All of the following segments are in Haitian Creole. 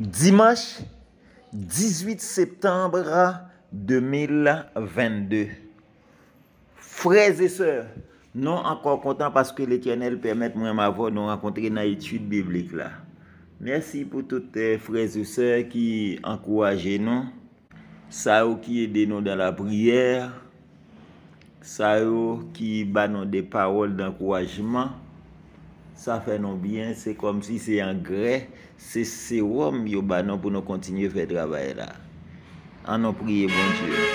Dimash 18 septembre 2022 Frèzè sè, non ankon kontan paske lè kènèl pèmèt mwen ma vò nou ankontre nan etuit biblik la Mèsi pou toutè frèzè sè ki ankouajè nan Sao ki edè nan dan la prièr Sao ki ban nan de parol d'ankouajèman Sa fè nou byen, se kom si se an gre, se serum yo ba nou pou nou kontinyou fè travay la. An nou priye bon Dieu.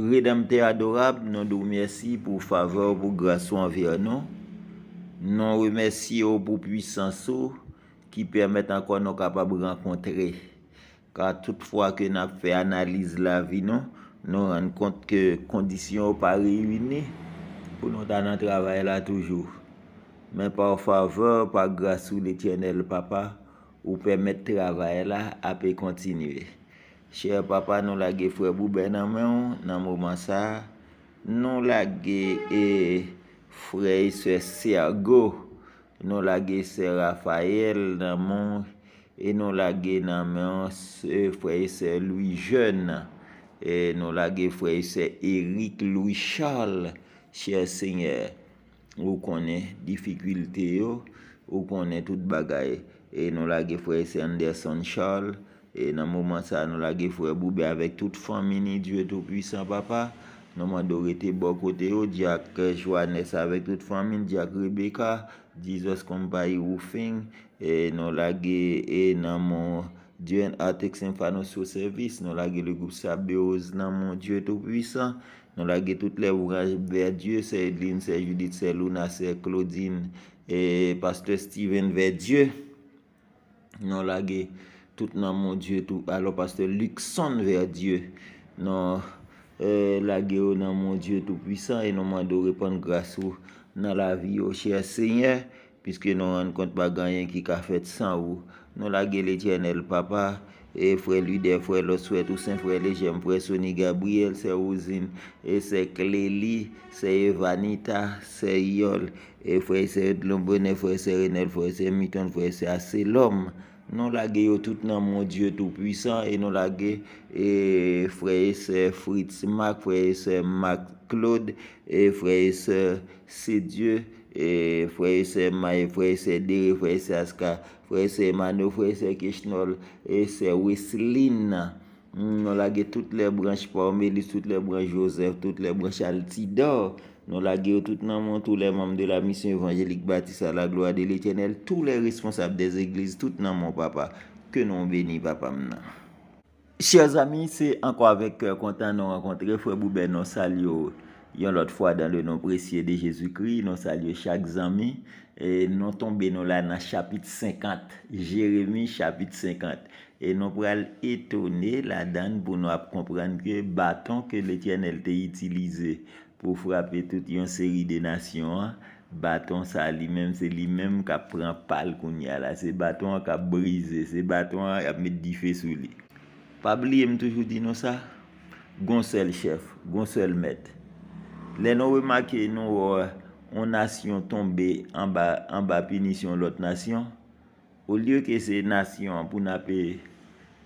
Redemte adorab, nou dou mersi pou favor pou grasou an vi an nou. Nou remersi ou pou pwisansou, ki permèt an kon nou kapab renkontre. Ka tout fwa ke nou fè analize la vi nou, nou renkont ke kondisyon ou pa reyimine, pou nou tan nan travay la toujou. Men pa w fave, pa gras ou de tjene l papa, ou pe met travay la, a pe kontinue. Che papa, nou lage fwe Bouben nanmen, nanmouman sa, nou lage e fwe se Sergo, nou lage se Rafael nanmen, e nou lage nanmen se fwe se Louis Jeune, e nou lage fwe se Eric Louis Charles, che seigneur. Ou konen difikwilte yo, ou konen tout bagay. E nou lage fwe Sender Sonshal, e nan mouman sa nou lage fwe Boube avèk tout famini, Dwi eto pwisan papa, nou man Dorite Bokote yo, Jack Joannès avèk tout famini, Jack Rebecca, Jesus Kompayi Woufing, e nou lage e nan mou, Dwi en atek sen fanou sou servis, nou lage le goup Sabioz nan mou, Dwi eto pwisan, Nan lage tout lèvou graj vèr Diyo, sè Edline, sè Judith, sè Luna, sè Claudine, e Pastre Steven vèr Diyo. Nan lage tout nan mon Diyo tout, alò Pastre Luxon vèr Diyo. E, nan lage ou nan mon Diyo tout pwisan, e nan mandou repon grasyou nan la vi ou chèr sènyè, pwiske nan an kont pa ganyen ki ka fèt san ou. Nan lage lèvou graj vèr Diyo, E fwe lwide fwe loswet ou sen fwe le jem fwe Soni Gabriel se ozin E se Kleli se Evanita se Yol E fwe se Lombone fwe se Renel fwe se Mitan fwe se Asselom Non lage yo tout nan mon dieu tout puisan E non lage fwe se Fritz Mac fwe se Mac Claude E fwe se Seedyeu fwe se Maye fwe se Deri fwe se Aska Fwe se Emano, fwe se Kishnol, fwe se Wislin. Mm, non lage tout le branche Paul Mélisse, tout le branche Joseph, tout le branche Altidore. Non lage tout nan moun, tout le moun de la misyon Evangélique Baptiste à la gloire de l'Éternel. Tout le responsable de l'Église, tout nan moun papa. Que non véni papa mnan. Chers amis, se anko avèk euh, kèr kontan nan rakontre, fwe boube nan sal yo. Yon lot fwa dan le non preciye de Jezoukri, yon sa lye chak zami, e non tombe non la nan chapit 50, Jeremie chapit 50. E non pral etone la dan pou nou ap kompran kre baton ke le tjen el te itilize pou frapet tout yon seri de nasyon. Baton sa li men, se li men kap pran pal koun ya la. Se baton kap brize, se baton ap met dife sou li. Pabli em toujou di non sa, gonsel chef, gonsel mette. Lè nou wè ma ke nou euh, ou nasyon tombe an ba penisyon lòt nasyon, ou liyo ke se nasyon pou na pe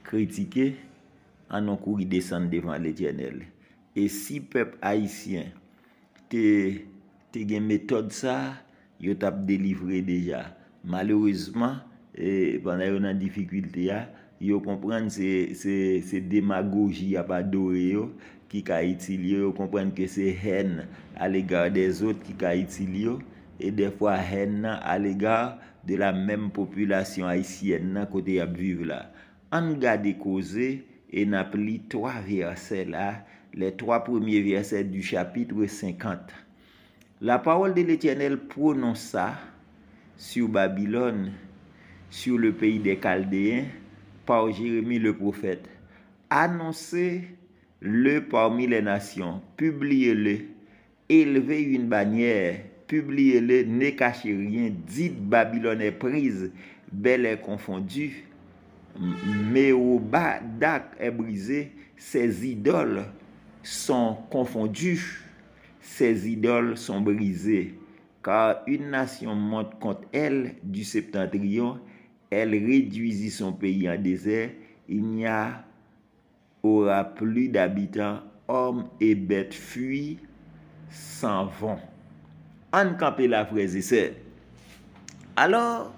kritike, an nou kouri desen devan lè tjenel. E si pep haisyen te gen metode sa, yo tap delivre deja. Maloureseman, pandè yon nan difikwite ya, yo komprende se demagogi apadouye yo, ki ka iti liyo, komprenne ke se hen, alegar de zot ki ka iti liyo, e defwa hen nan alegar, de la menm populasyon haisyen nan, kote yab vive la. An ga de koze, en ap li 3 verset la, le 3 premier verset du chapitre 50. La parol de l'Etyenel prononsa, sur Babylon, sur le peyi de Kaldeyen, par Jeremie le profet, anonsi, le parmi les nations, publiez-le, élevez une bannière, publiez-le, ne cachez rien, dites Babylone est prise, Belle est confondue, Meobadak est brisé, ses idoles sont confondues, ses idoles sont brisées, car une nation monte contre elle du septentrion, elle réduisit son pays en désert, il n'y a Ora pli d'abitan, om e bet fwi san von. An kape la freze se. Alors,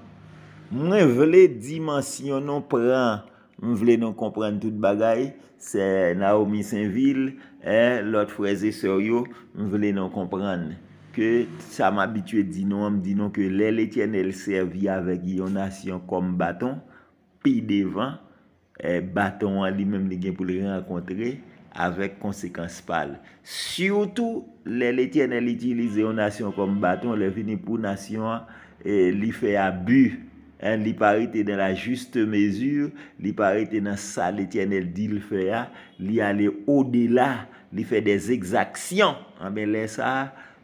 mwen vle dimansyonon pran, mwen vle non kompran tout bagay. Se Naomi Saint-Ville, lot freze se ryo, mwen vle non kompran. Ke sa m'abitue di nou, mwen di nou ke lè lè tjen el se vi avek yon asyon kom baton, pi devan. Eh, baton li menm li gen pou li reakontre Avèk konsekans pal Siyoutou, le letyen el itilize yo nasyon kom baton Le vini pou nasyon eh, Li fè a bu eh, Li parite nan la juste mezur Li parite nan sa letyen el dil fè a ah, Li ale ou de la Li fè des exaksyon Amè lè sa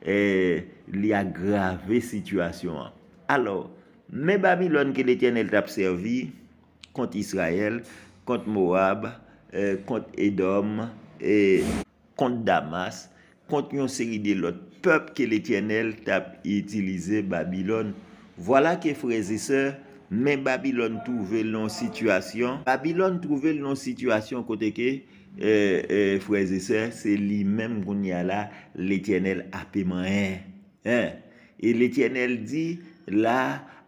Li agrave situasyon Alors, mè bami lon ke letyen el tap servi Konti Israel, konti Moab, eh, konti Edom, eh, konti Damas, konti yon seri de lot. Peop ke l'Etyenel tap itilize Babilon. Vwala ke freze se, men Babilon touve l'on situasyon. Babilon touve l'on situasyon kote ke eh, freze se, se li men moun yala l'Etyenel apeman en. E l'Etyenel di la...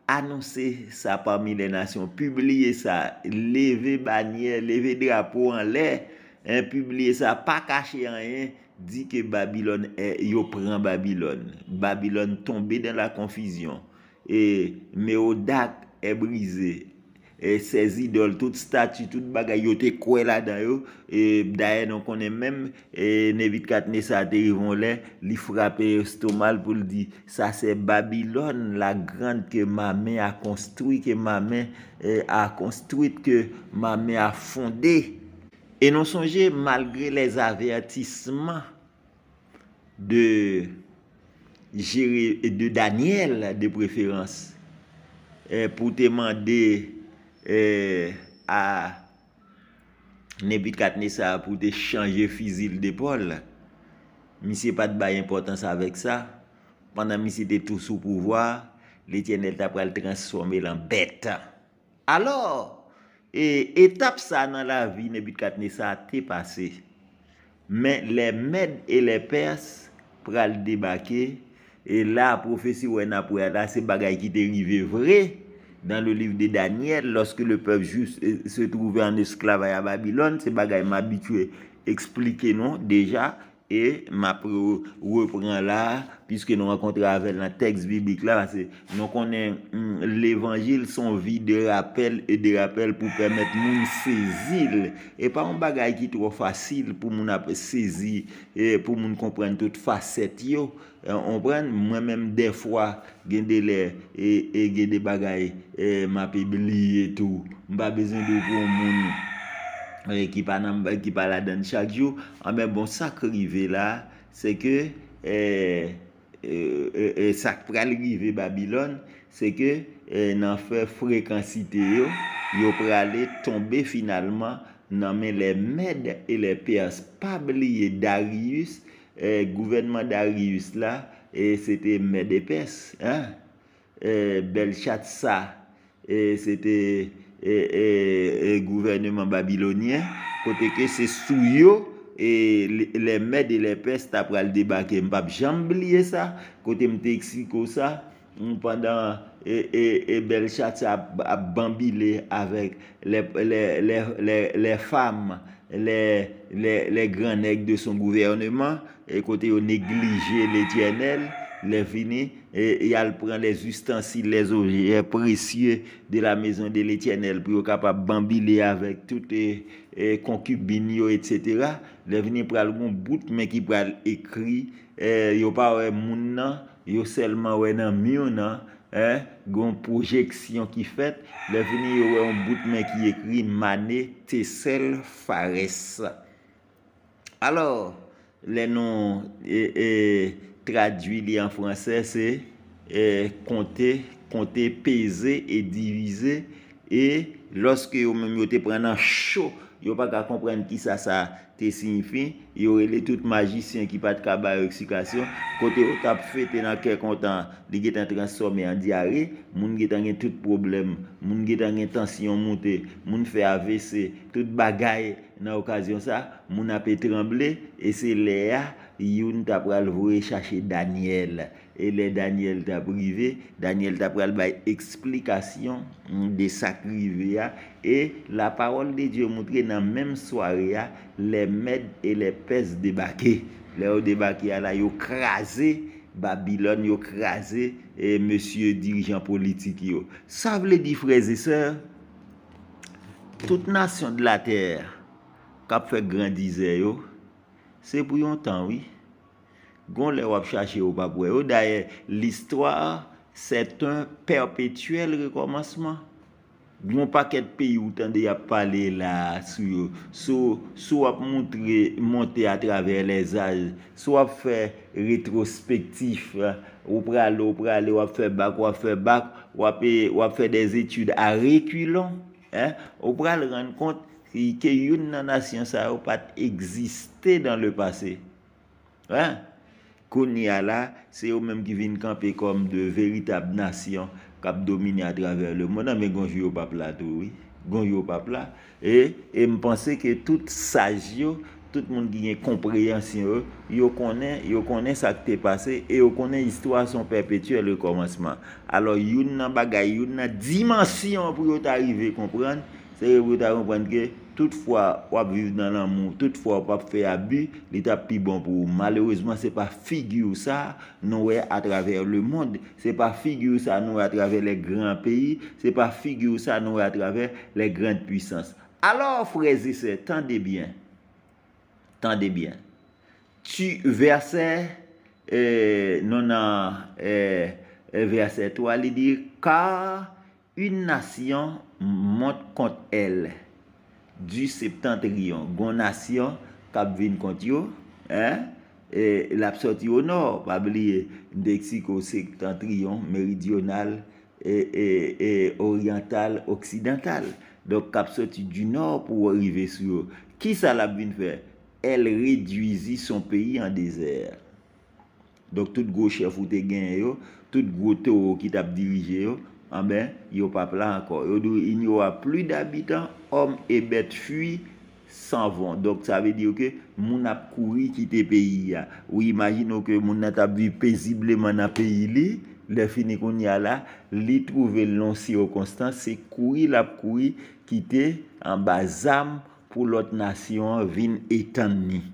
annoncer ça parmi les nations, publier ça, lever bannière, lever drapeau en l'air, et hein, publier ça, pas cacher rien, dit que Babylone est, yo prend Babylone. Babylone tombé dans la confusion et Méodac est brisé, E Sezidol, tout stati, tout bagay, yo te kwe la da yo e Da ye, non konen mem e Ne vit katne sa terivon le Li frape stomal pou li di Sa se Babylon La grande ke mame a konstruit Ke mame a konstruit Ke mame a fondé E non sonje malgre les avyatisman De Jere, de Daniel De preferans Po temande E, Nebit Katne sa apoute chanje fizil depol Mi se pat bay importan sa avek sa Pendan mi se de tout sou pouvoar Le tjenel ta pral transforme lan bet Alors, e, etap sa nan la vi Nebit Katne sa te pase Men, le med e le pers Pral debake E la profesi ouen apoya La se bagay ki derive vre dans le livre de Daniel, lorsque le peuple juste se trouvait en esclavage à Babylone, ces bagailles m'habituaient expliquer non déjà E map repren la Piske nou a kontravel nan teks bibik la Non konen mm, l'evangil son vi de rappel E de rappel pou premet moun sezil E pa moun bagay ki tro fasil Pou moun ap sezi E pou moun kompren tout facet yo e, Mwen menm defwa gen de lè e, e gen de bagay E mapibli etou Mba bezen de pou moun Eh, ki pa la den chak yo, anmen ah, bon sak rive la, se ke, eh, eh, sak pral rive Babylon, se ke, nan fe frekansite yo, yo prale tombe finalman, nanmen le mede e le peyans, pabliye Darius, gouvenman Darius la, e sete mede peyans, bel chat sa, e sete, E, e, e gouvernement Babilonien Kote ke se souyo Le mede le peste Apre al debake mpap jambli Kote mte eksiko sa Pendan Belchat sa bambile Avèk Le fam Le granek de son Gouvernement Kote yo neglije le tjenel Le vini, yal pran les ustansi, les ogier presye de la mezon de l'Etyenel pou yo kapap bambile avèk tout e konkubin yo, etc. Le vini pral goun bout men ki pral ekri. Yo pa wè moun nan, yo selman wè nan myon nan, goun projeksyon ki fèt. Le vini, yo wè goun bout men ki ekri, Mane, tesel, fares. Alors, le nou... tradwi li an fransè se kontè e, kontè peze e divize e loske yo mèm yo te prenen chou, yo pa ka komprenne ki sa sa te signifi yo re le tout magicien ki pat kabar eksikasyon, kontè yo tap fète nan kè kontan, li getan transforme an diare, moun getan gen tout problem moun getan gen tensyon moun te moun fè avese, tout bagay nan okasyon sa moun apè e tremble, e se lè ya youn ta pral vre chache Daniel e le Daniel ta prive Daniel ta pral bay eksplikasyon de sakrive ya e la parol de Diyo moutre nan menm sware ya le med e le pes debake le ou debake ya la yo krasi Babylon yo krasi e monsye dirijan politik yo sa vle di freze se tout nasyon de la ter kap fe grandize yo Se pou yon tan, wè. Gon lè wap chache wap wè. Wè, d'ayè, l'histoire, set un perpétuel rekomanseman. Gon pa ket peyi woutan dey ap pale la, sou wap monte a traver les aje, sou wap fè retrospektif, wap fè bak, wap fè bak, wap e, fè des etude a rekwilon. Wap fè ren kont, ki yon nanasyon sa ou pat egziste dan le pase. Wan? Kouni ala, se ou menm ki vin kampe kom de veritab nasyon kap domine atraver le mounan, non, men gounj yo papla tou, oui. Gounj yo papla, e, e mpense ke tout saj yo, tout moun ki nye kompreyansi yo, yo konen yo konen sa ki te pase, yo konen istwa son perpetuè le komanseman. Alo, yon nan bagay, yon nan dimansyon pou yo ta arrive, komprende? Se yo pou ta komprende ke tout fwa wap vive nan an moun, tout fwa wap fwe a bi, li ta pi bon pou ou. Malouzman, se pa figy ou sa, nou e atraver le moun, se pa figy ou sa nou e atraver le gran peyi, se pa figy ou sa nou e atraver le gran pwisans. Alors, frezi se, tan de bien, tan de bien, tu verse, euh, nonan, non, euh, euh, verse, to alidir, kar, un nasyon, moun kont el, Du septentrion Gonasyon Kap vin kont yo E, e la p sorti yo nor Pabli dek si ko septentrion Meridional E, e, e oriental Oksidental Dok kap sorti du nor pou wari ve sou Ki sa la vin fe El riduizi son peyi an dezer Dok tout goche foute gen yo Tout go te wo ki tap dirije yo Ambe yo papla anko Yo do in yo wap pli d'abitan Om e bet fwi, san von. Dok sa ve di yo ke moun ap koui kite peyi ya. Ou imagino ke moun atabvi pezibleman ap peyi li, le fini kon ya la, li trouve lonsi yo konstan, se koui la koui kite an ba zam pou lot nasyon vin etan ni.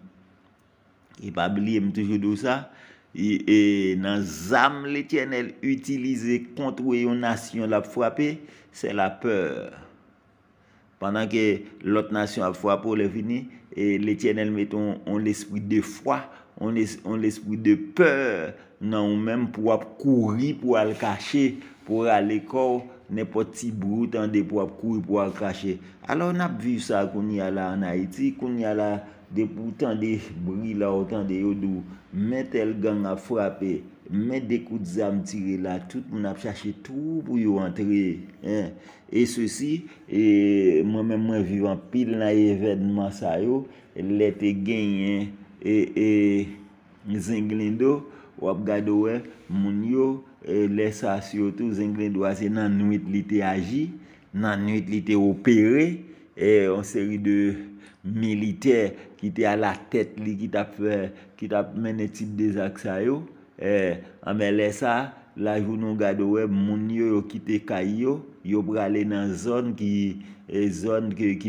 E bab li em toujou dou sa, e, e nan zam le tjen el utilize kontwe yo nasyon la fwape, se la pey. Pandan ke lot nasyon ap fwa pou le vini, le tjenel meton on l'espri de fwa, on l'espri de pèr nan ou men pou ap kouri pou al kache. Pou al ekor, ne poti brou tande pou ap kouri pou al kache. Alon ap viv sa koni ala an Haiti, koni ala de pou tande bril la ou tande yodou, metel gang ap fwa pey. Men dekout zam tire la tout, moun ap chache tout pou yo antre. E sosi, mwen men mwen vivan pil nan evèdman sa yo, lete genyen, e Zenglindo, wap gado we, moun yo, le sasyo tou Zenglindo ase nan nwit li te aji, nan nwit li te opere, e on seri de militer ki te a la tèt li ki tap men etid de zak sa yo, Eh, Amele sa, la jounon gado we moun yo yo kite kay yo, yo prale nan zon ki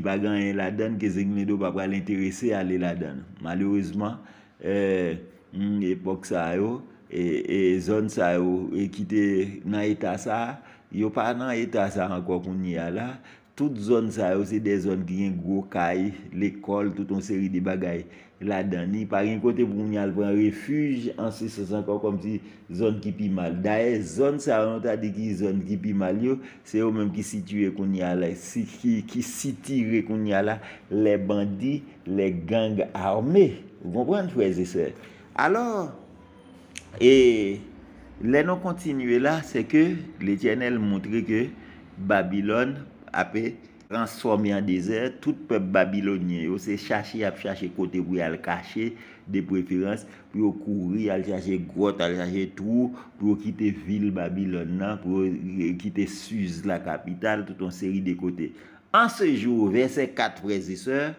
bagan e yon ladan ki e zing nedo pa prale interese yon ladan. Malouzman, eh, mm, epok sa yo, e, zon sa yo, yo kite nan etasa, yo pa nan etasa anko koun ya la. Tout zon sa yo se de zon ki gen gwo kay, lekol, touton seri di bagay. la dani. Par yon kote pou koun nyal pran refuj ansi se san kon kom si zon ki pi mal. Da e, zon sa anot a di ki zon ki pi mal yo se yo menm ki siti re koun nyal la ki siti re koun nyal la le bandi, le gang arme. Voun pran chwe ze se? Alors e le nan kontinue la se ke le channel montre ke Babylon apè an somi an dezer, tout pep Babylonien, yo se chache ap chache kote, pou yal kache, de preferans, pou yal kouri, al chache grot, al chache trou, pou yal kite vil Babylon nan, pou yal kite suz la kapital, tout an seri de kote. An se jour, verse 4 preziseur,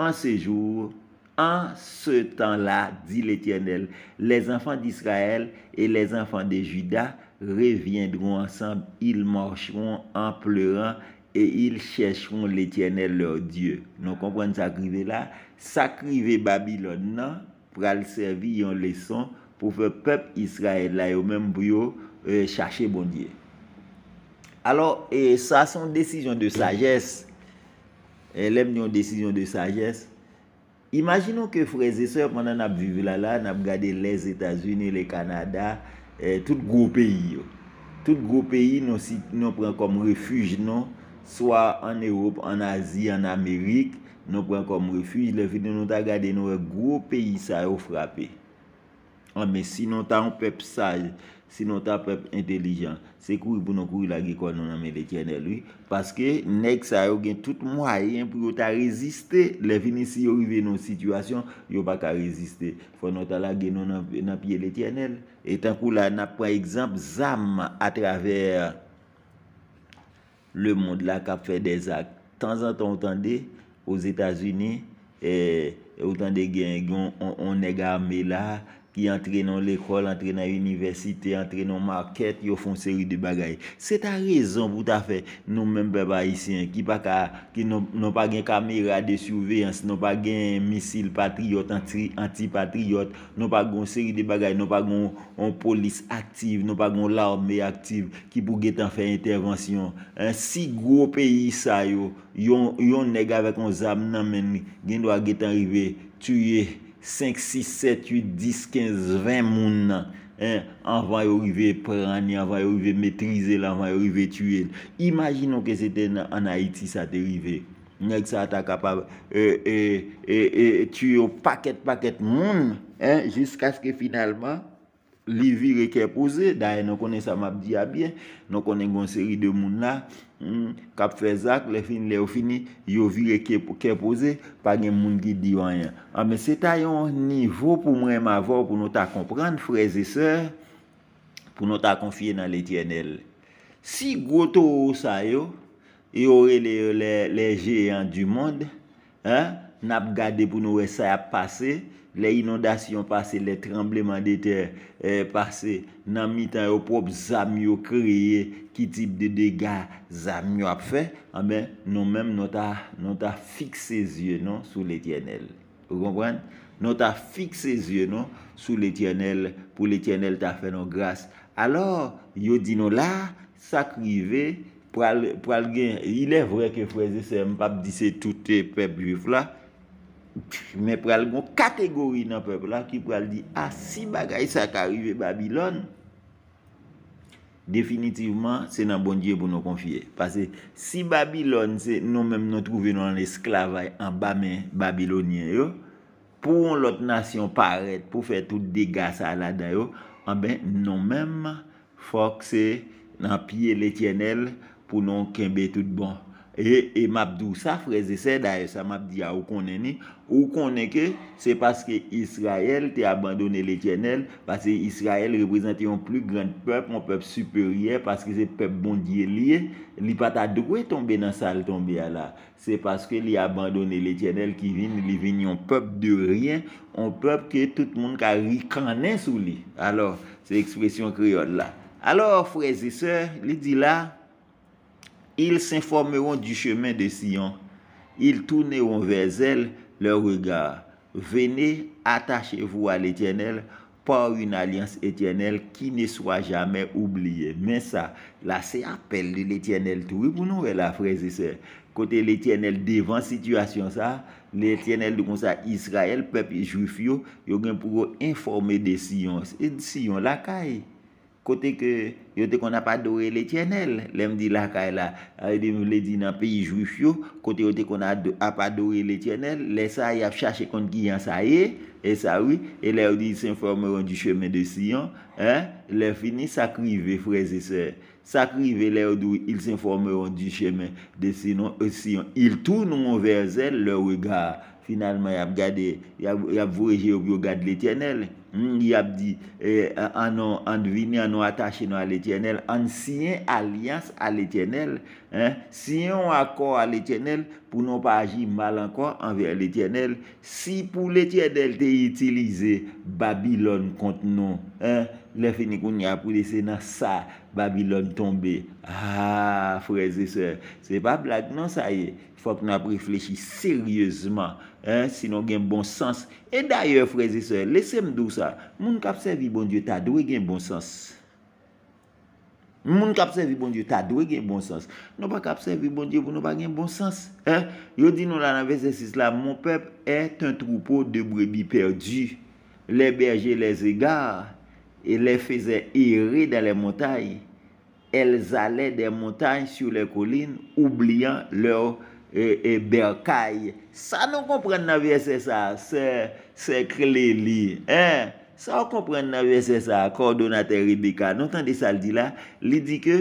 an se jour, an se tan la, di l'Etyanel, les enfans d'Israël, et les enfans de Juda, reviendron ansan, il morschon, an pleurant, e il chèch ron l'Etienne lor dieu. Nou kompren sakrive la, sakrive Babylon nan, pral servi yon leson, pou fè pep Israel la, yo menm bou yo chache bondye. Alors, sa son desijon de sajes, lem yon desijon de sajes, imaginon ke freze so, pandan nap vive la la, nap gade les Etats-Unis, les Kanada, tout goupi yon. Tout goupi yon, nou pren kom refuj nan, swa an Europe, an Azi, an Amerik, nou pran kom refuj, le vini nou ta gade nou e gwo peyi sa yo frape. Ame, si nou ta an pep saj, si nou ta an pep intelijan, se kouy pou nou kouy la ge kon nou nan men l'Etyenel, parce ke nek sa yo gen tout mwayen pou yo ta reziste, le vini si yo rive nou situasyon, yo baka reziste, pou nou ta la gen nou nan pie l'Etyenel. Etan kou la na pre-exemple, zam a traver... Le moun lak ap fè desak. Tan zan ton otan de, ouz Etasuni, e otan de gen yon, on nega ame la, ki entre nan l'ekol, entre nan universite, entre nan market, yo fon seri de bagay. Se ta rezon pou ta fe, nou men beba isyen, ki non pa gen kamera de souveyans, non pa gen misil patriyot, anti-patriyot, non pa gen seri de bagay, non pa gen yon polis aktif, non pa gen l'armé aktif, ki pou getan fe intervansyon. Si gro peyi sa yo, yon nega vek yon zam nan men, gen do a getan rive, tuye, 5, 6, 7, 8, 10, 15, 20 moun nan. Eh, hein, anvan yo rive maîtriser, anvan yo rive metrize, anvan yo rive tue. Imaginon ke se te an Haiti sa te rive. Nèk sa ta kapab eh, euh, euh, euh, paquet tue yo paket paket moun. Hein, Jiska Li vi rekepoze, daye nou konen sa map diya byen, nou konen gonseri de moun la, hmm, kap fezak, le fin le ou fini, yo vi rekepoze, pa gen moun ki di wanyan. Ame ah, se ta yon nivou pou mwen mavo pou nou ta kompran, freze se, pou nou ta konfye nan le tiyen el. Si goto ou sa yo, yo re le je yon du moun, nap gade pou nou wè sa ap pase, le inondasyon pase, le trembleman de terre eh, pase, nan mi tan yo pop zamyo kreye, ki tip de dega zamyo ap fe, anbe, nou menm nou ta fixe zye nou sou l'Etyenel. Ou kompran? Nou ta fixe zye non, nou non, sou l'Etyenel, pou l'Etyenel ta fe nou grase. Alors, yo di nou la, sakri ve, pou al gen, ilè vre ke fweze se mpap dise toutè pep jwif la, Mè pral goun kategori nan pèpè la ki pral di a ah, si bagay sa ka rive Babilon Definitivman se nan bon diye pou nou konfye Pase si Babilon se nou mèm nou trouve nan esklavay an bame Babilonien yo Poun lout nasyon paret pou fè tout dega sa alada yo An ben nou mèm fokse nan piye létienel pou nou kembe tout bon E, e map dou sa, freze se, daye sa map di ya ou konen ni, ou konen ke, se paske Israel te abandone le tjenel, paske Israel reprezenti yon plu grande pep, yon pep superye, paske se pep bondye li, li pata dwe tombe nan sal tombe ya la. Se paske li abandone le tjenel ki vin, li vin yon pep de rien, yon pep ke tout moun ka rikanen sou li. Alors, se ekspresyon kriode la. Alors, freze se, li di la, Ils s'informeront du chemin de Sion. Ils tourneront vers elle leur regard. Venez, attachez-vous à l'Éternel par une alliance éternelle qui ne soit jamais oubliée. Mais ça, là, c'est appel de l'Éternel. Tout pour nous, la frères et Côté l'Éternel devant situation ça, l'Éternel de ça Israël, peuple juif, a quelqu'un pour informer de Sion. Et Sion la caille. kote yo te kon apadori le tjenel. Le mdi la ka e la. Le mdi le di nan peyi jwifyo, kote yo te kon apadori le tjenel, le sa yap chache kon ki yan sa ye, e sa wu, e lè ou di sinformeron di chemen de siyon, lè fini sa krive freze se. Sa krive lè ou di, il sinformeron di chemen de siyon. Euh, il tou nou an ver zel lè regard. Finalman yap gade, yap voreje ob yo gade le tjenel. Y mm, ap di Anon eh, anvini anon atache nou al etyenel An siyen alians al etyenel eh, Siyen akor al etyenel Pou nou pa aji mal ankor Anver l etyenel Si pou l etyenel te itilize Babylon kont nou eh, Le finikoun y apou lese nan sa Babilon tombe. Ha, freze se, se pa blag nan sa ye. Fok nan preflechi seryezman. Sinon gen bon sens. E daye freze se, lesem dou sa. Moun kapse vi bon dieu ta doye gen bon sens. Moun kapse vi bon dieu ta doye gen bon sens. Non pa kapse vi bon dieu pou non pa gen bon sens. Yo di nou la nan veze se la. Mon pep et un troupeau de brebi perdu. Le berje le zega. E le feze iri da le montay. El zale de montay sou le kolin oubliyan lor berkay. Sa nou komprende nan vye se sa. Se kle li. Sa nou komprende nan vye se sa. Kordonate Ribeka. Non tan de sa li di la. Li di ke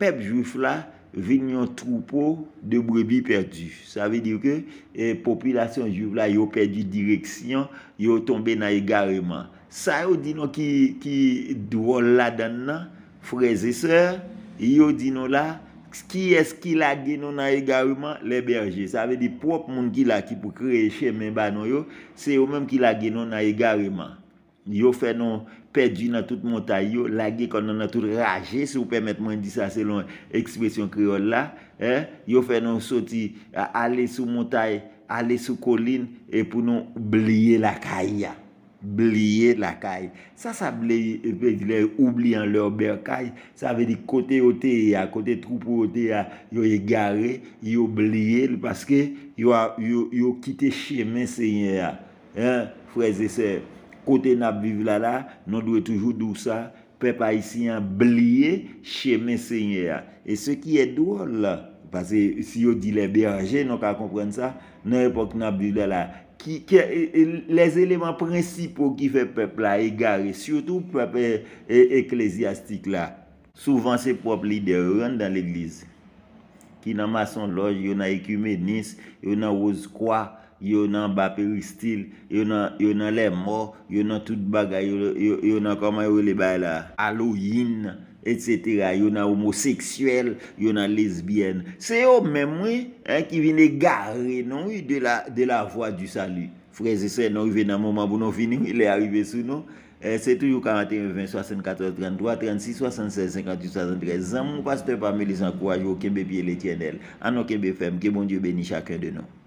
pep jwif la vinyon troupo de brebi perdi. Sa vi di ke popilasyon jwif la yo perdi direksyon. Yo tombe nan yu gareman. Sa yo di nou ki dwol la dan nan, freze se, yo di nou la, ki eski lage nou nan e gareman, le berje. Sa ve di prop moun ki laki pou kreye cheme banon yo, se yo menm ki lage nou nan e gareman. Yo fe nou pedji nan tout montay yo, lage kon nan tout raje, se ou pemet mwen di sa selon ekspesyon kriyol la, yo fe nou soti ale sou montay, ale sou kolin, e pou nou blye la kaya. Bliye lakay. Sa sa bliye, e, e, oubli an lor berkay. Sa ve di kote ote ya, kote troupe ote ya. Yo ye gare, yo bliye. Paske yo kite cheme se nye ya. Hein, freze se. Kote nabiv lala, non dwe toujou dousa. Pe pa isi an, bliye cheme se nye ya. E se ki e doun la. Paske si yo di le berje, non ka kompren sa. Nan epok nabiv lala, Ki, ki, e, e, les eleman principou ki fe pep la e gare. Siyoutou pep e, e, ekleziastik la. Souvan se pop li de ren dan l'eglize. Ki nan mason loj, yon nan ekumenis, yon nan woskwa, yon nan baperistil, yon nan, yon nan lèmò, yon nan tout bagay, yon nan, yon nan koman yon li bay la. Aloyin. Etc, yon a homoseksuel, yon a lesbyen Se yo mèm wè, ki vinè e gare, non wè, de la voa du salu Frèze, se yon orive nan mouman pou nou vinè, lè orive sou, non Se toujou 41, 20, 64, 33, 36, 76, 57, 73 Zan mou pas te pa mè lè zan kouaj wè, ou kèm bè pye lè tjen el An nou kèm bè fèm, kè bon Diyo beni chakèn de nou